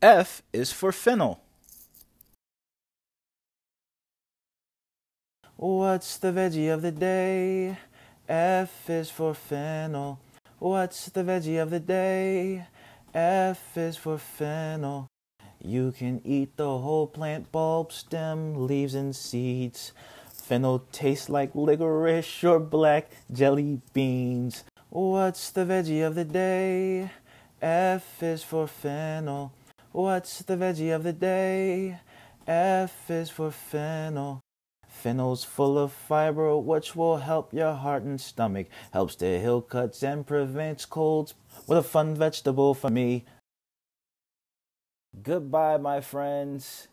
F is for fennel. What's the veggie of the day? F is for fennel. What's the veggie of the day? F is for fennel. You can eat the whole plant bulb, stem, leaves, and seeds. Fennel tastes like licorice or black jelly beans. What's the veggie of the day? F is for fennel. What's the veggie of the day? F is for fennel. Fennel's full of fiber, which will help your heart and stomach, helps to heal cuts and prevents colds. What a fun vegetable for me. Goodbye, my friends.